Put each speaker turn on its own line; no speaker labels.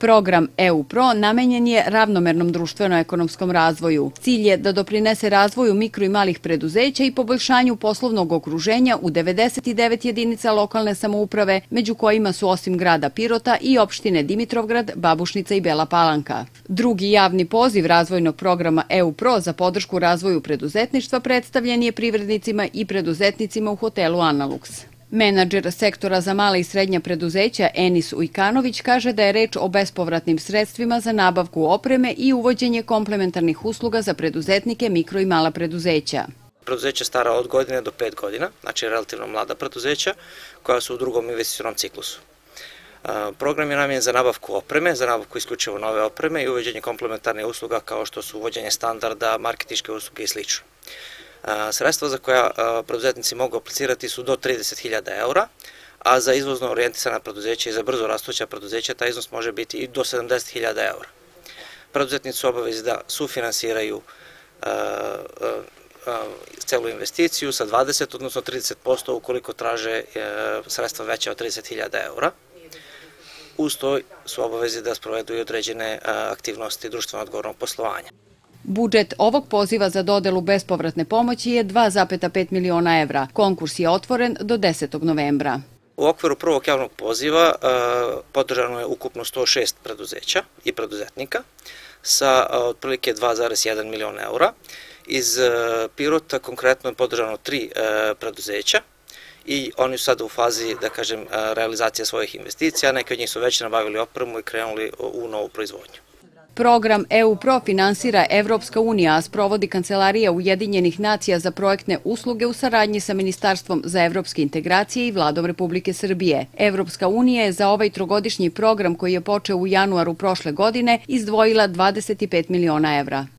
Program EU Pro namenjen je ravnomernom društveno-ekonomskom razvoju. Cilj je da doprinese razvoju mikro i malih preduzeća i poboljšanju poslovnog okruženja u 99 jedinica lokalne samouprave, među kojima su osim grada Pirota i opštine Dimitrovgrad, Babušnica i Bela Palanka. Drugi javni poziv razvojnog programa EU Pro za podršku razvoju preduzetništva predstavljen je privrednicima i preduzetnicima u hotelu Analux. Menadžer sektora za male i srednja preduzeća Enis Ujkanović kaže da je reč o bespovratnim sredstvima za nabavku opreme i uvođenje komplementarnih usluga za preduzetnike mikro i mala preduzeća.
Preduzeća stara od godine do pet godina, znači relativno mlada preduzeća koja su u drugom investicionom ciklusu. Program je namjen za nabavku opreme, za nabavku isključivo nove opreme i uveđenje komplementarne usluga kao što su uvođenje standarda, marketičke usluge i sl. Sredstva za koja preduzetnici mogu aplicirati su do 30.000 eura, a za izvozno orijentisana preduzeća i za brzo rastuća preduzeća ta iznos može biti i do 70.000 eura. Preduzetnici su obavezi da sufinansiraju celu investiciju sa 20, odnosno 30% ukoliko traže e, sredstva veća od 30.000 eura. Uz to su obavezi da sprovedu i određene aktivnosti društveno-odgovornog poslovanja.
Budžet ovog poziva za dodelu bespovratne pomoći je 2,5 miliona evra. Konkurs je otvoren do 10. novembra.
U okviru prvog javnog poziva e, podržano je ukupno 106 preduzeća i preduzetnika sa e, otprilike 2,1 miliona eura. Iz e, Pirota konkretno je podržano tri preduzeća i oni su sada u fazi, da kažem, realizacije svojih investicija. Neki od njih su već nabavili opremu i krenuli u novu proizvodnju.
Program EU Pro finansira Evropska unija, a sprovodi Kancelarija Ujedinjenih nacija za projektne usluge u saradnji sa Ministarstvom za evropske integracije i Vladom Republike Srbije. Evropska unija je za ovaj trogodišnji program koji je počeo u januaru prošle godine izdvojila 25 miliona evra.